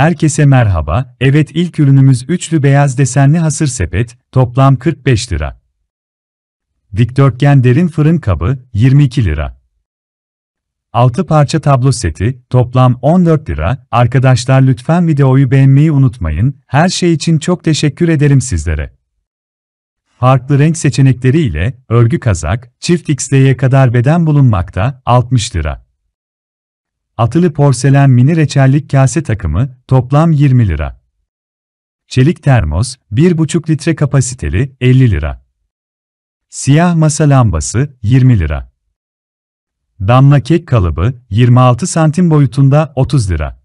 Herkese merhaba, evet ilk ürünümüz üçlü beyaz desenli hasır sepet, toplam 45 lira. Dikdörtgen derin fırın kabı, 22 lira. 6 parça tablo seti, toplam 14 lira. Arkadaşlar lütfen videoyu beğenmeyi unutmayın, her şey için çok teşekkür ederim sizlere. Farklı renk seçenekleri ile örgü kazak, çift XL'ye kadar beden bulunmakta, 60 lira. Atılı porselen mini reçellik kase takımı toplam 20 lira. Çelik termos 1,5 litre kapasiteli 50 lira. Siyah masa lambası 20 lira. Damla kek kalıbı 26 santim boyutunda 30 lira.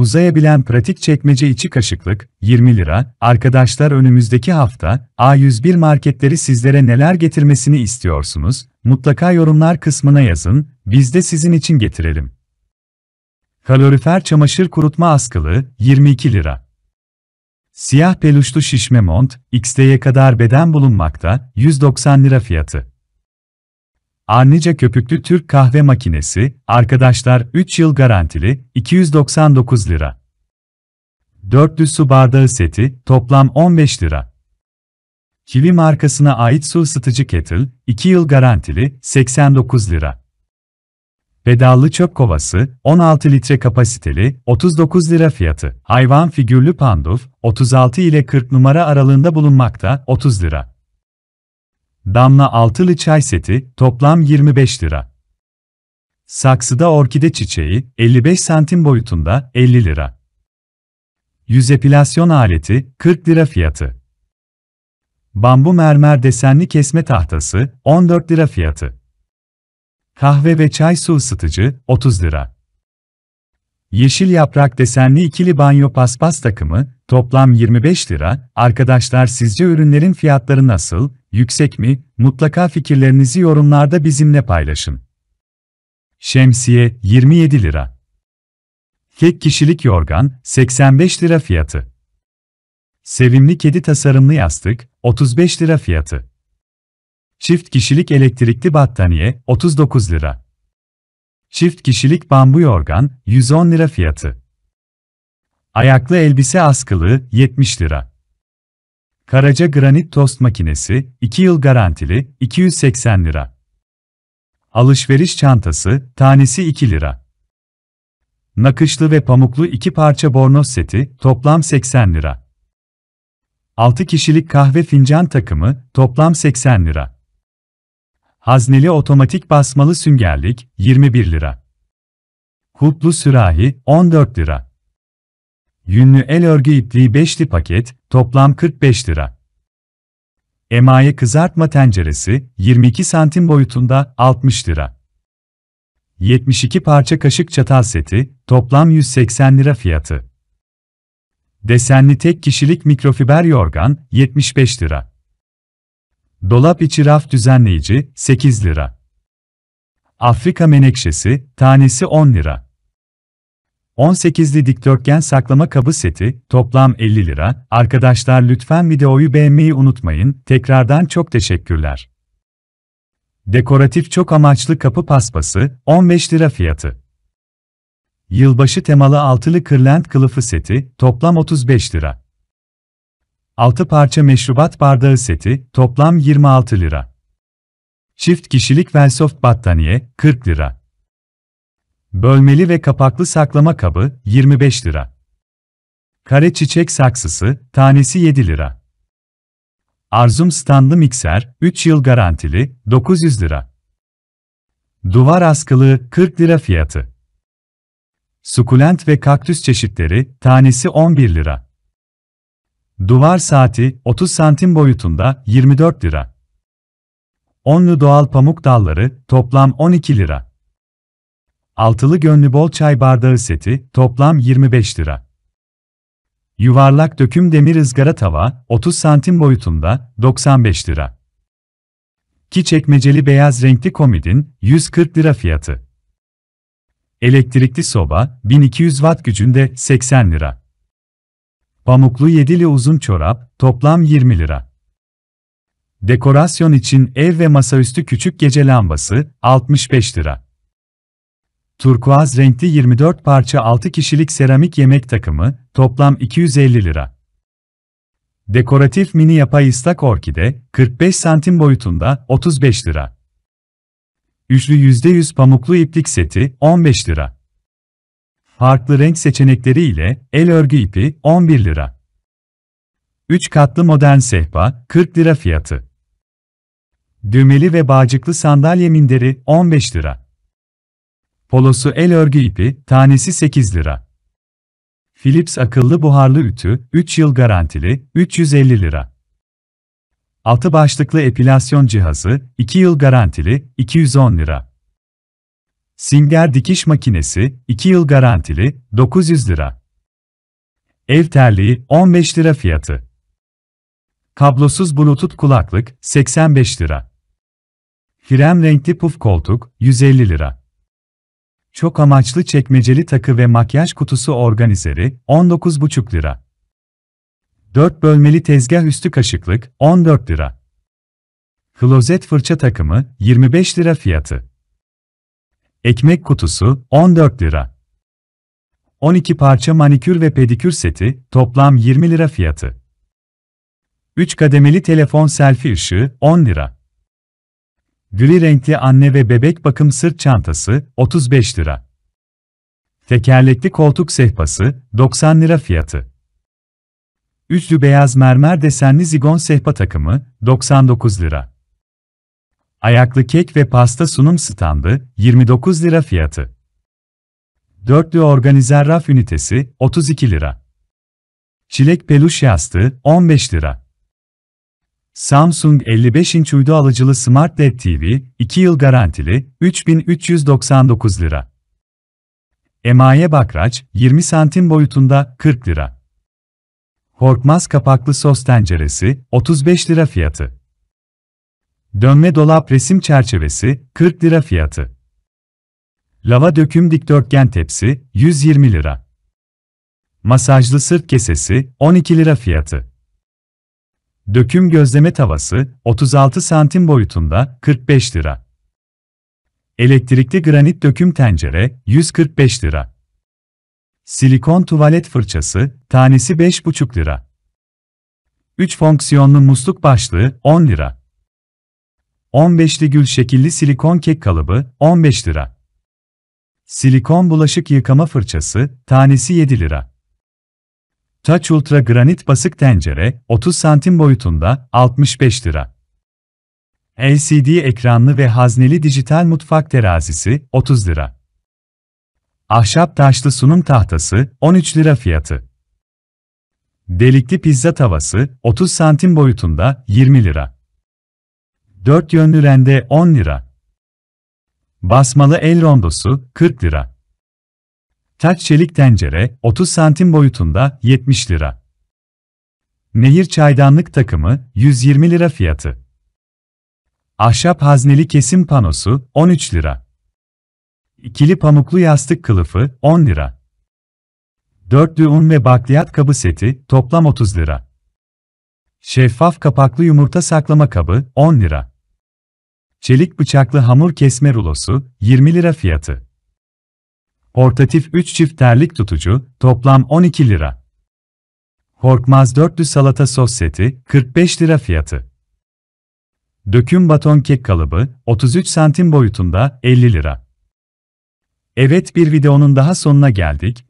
Uzayabilen pratik çekmece içi kaşıklık, 20 lira. Arkadaşlar önümüzdeki hafta A101 marketleri sizlere neler getirmesini istiyorsunuz? Mutlaka yorumlar kısmına yazın, biz de sizin için getirelim. Kalorifer çamaşır kurutma askılı, 22 lira. Siyah peluşlu şişme mont, XD'ye kadar beden bulunmakta, 190 lira fiyatı. Arnica köpüklü Türk kahve makinesi, arkadaşlar 3 yıl garantili, 299 lira. 400 su bardağı seti, toplam 15 lira. Kivi markasına ait su ısıtıcı kettle, 2 yıl garantili, 89 lira. Pedallı çöp kovası, 16 litre kapasiteli, 39 lira fiyatı. Hayvan figürlü panduf, 36 ile 40 numara aralığında bulunmakta, 30 lira. Damla altılı çay seti, toplam 25 lira. Saksıda orkide çiçeği, 55 santim boyutunda, 50 lira. Yüz epilasyon aleti, 40 lira fiyatı. Bambu mermer desenli kesme tahtası, 14 lira fiyatı. Kahve ve çay su ısıtıcı, 30 lira. Yeşil yaprak desenli ikili banyo paspas takımı, toplam 25 lira. Arkadaşlar sizce ürünlerin fiyatları nasıl, yüksek mi? Mutlaka fikirlerinizi yorumlarda bizimle paylaşın. Şemsiye 27 lira. Tek kişilik yorgan 85 lira fiyatı. Sevimli kedi tasarımlı yastık 35 lira fiyatı. Çift kişilik elektrikli battaniye 39 lira. Çift kişilik bambu yorgan 110 lira fiyatı. Ayaklı elbise askılığı 70 lira. Karaca granit tost makinesi 2 yıl garantili 280 lira. Alışveriş çantası tanesi 2 lira. Nakışlı ve pamuklu iki parça bornoz seti toplam 80 lira. 6 kişilik kahve fincan takımı toplam 80 lira. Hazneli otomatik basmalı süngerlik 21 lira. kutlu sürahi 14 lira. Yünlü el örgü ipliği 5'li paket toplam 45 lira. Emaye kızartma tenceresi 22 santim boyutunda 60 lira. 72 parça kaşık çatal seti toplam 180 lira fiyatı. Desenli tek kişilik mikrofiber yorgan 75 lira. Dolap içi raf düzenleyici 8 lira. Afrika menekşesi tanesi 10 lira. 18'li dikdörtgen saklama kabı seti toplam 50 lira. Arkadaşlar lütfen videoyu beğenmeyi unutmayın. Tekrardan çok teşekkürler. Dekoratif çok amaçlı kapı paspası 15 lira fiyatı. Yılbaşı temalı altılı kırlent kılıfı seti toplam 35 lira. 6 parça meşrubat bardağı seti, toplam 26 lira. Çift kişilik Velsoft battaniye, 40 lira. Bölmeli ve kapaklı saklama kabı, 25 lira. Kare çiçek saksısı, tanesi 7 lira. Arzum standlı mikser, 3 yıl garantili, 900 lira. Duvar askılığı, 40 lira fiyatı. Sukulent ve kaktüs çeşitleri, tanesi 11 lira. Duvar saati 30 santim boyutunda 24 lira. Onlu doğal pamuk dalları toplam 12 lira. Altılı gönlü bol çay bardağı seti toplam 25 lira. Yuvarlak döküm demir ızgara tava 30 santim boyutunda 95 lira. Ki çekmeceli beyaz renkli komidin 140 lira fiyatı. Elektrikli soba 1200 watt gücünde 80 lira. Pamuklu yedili uzun çorap, toplam 20 lira. Dekorasyon için ev ve masaüstü küçük gece lambası, 65 lira. Turkuaz renkli 24 parça 6 kişilik seramik yemek takımı, toplam 250 lira. Dekoratif mini yapay ıslak orkide, 45 santim boyutunda, 35 lira. Üçlü %100 pamuklu iplik seti, 15 lira. Farklı renk seçenekleri ile el örgü ipi 11 lira. 3 katlı modern sehpa 40 lira fiyatı. Düğmeli ve bağcıklı sandalye minderi 15 lira. Polosu el örgü ipi tanesi 8 lira. Philips akıllı buharlı ütü 3 yıl garantili 350 lira. Altı başlıklı epilasyon cihazı 2 yıl garantili 210 lira. Singer dikiş makinesi, 2 yıl garantili, 900 lira. Ev terliği, 15 lira fiyatı. Kablosuz bluetooth kulaklık, 85 lira. Krem renkli puf koltuk, 150 lira. Çok amaçlı çekmeceli takı ve makyaj kutusu organizeri, 19,5 lira. 4 bölmeli tezgah üstü kaşıklık, 14 lira. Klozet fırça takımı, 25 lira fiyatı. Ekmek kutusu 14 lira. 12 parça manikür ve pedikür seti toplam 20 lira fiyatı. 3 kademeli telefon selfie ışığı 10 lira. Gri renkli anne ve bebek bakım sırt çantası 35 lira. Tekerlekli koltuk sehpası 90 lira fiyatı. Üstü beyaz mermer desenli zigon sehpa takımı 99 lira. Ayaklı kek ve pasta sunum standı 29 lira fiyatı. Dörtlü organizer raf ünitesi 32 lira. Çilek peluş yastığı 15 lira. Samsung 55 inç uydu alıcılı Smart LED TV 2 yıl garantili 3399 lira. Emaye bakraç 20 santim boyutunda 40 lira. Korkmaz kapaklı sos tenceresi 35 lira fiyatı. Dönme dolap resim çerçevesi 40 lira fiyatı. Lava döküm dikdörtgen tepsi 120 lira. Masajlı sırt kesesi 12 lira fiyatı. Döküm gözleme tavası 36 santim boyutunda 45 lira. Elektrikli granit döküm tencere 145 lira. Silikon tuvalet fırçası tanesi 5,5 lira. 3 fonksiyonlu musluk başlığı 10 lira. 15'li gül şekilli silikon kek kalıbı 15 lira. Silikon bulaşık yıkama fırçası tanesi 7 lira. Touch Ultra granit basık tencere 30 santim boyutunda 65 lira. LCD ekranlı ve hazneli dijital mutfak terazisi 30 lira. Ahşap taşlı sunum tahtası 13 lira fiyatı. Delikli pizza tavası 30 santim boyutunda 20 lira. 4 yönlü rende 10 lira. Basmalı el rondosu 40 lira. Taç çelik tencere 30 santim boyutunda 70 lira. Nehir çaydanlık takımı 120 lira fiyatı. Ahşap hazneli kesim panosu 13 lira. İkili pamuklu yastık kılıfı 10 lira. Dörtlü un ve bakliyat kabı seti toplam 30 lira. Şeffaf kapaklı yumurta saklama kabı 10 lira. Çelik bıçaklı hamur kesme rulosu 20 lira fiyatı. Portatif 3 çift terlik tutucu toplam 12 lira. Korkmaz dörtlü salata sos seti 45 lira fiyatı. Döküm baton kek kalıbı 33 santim boyutunda 50 lira. Evet bir videonun daha sonuna geldik.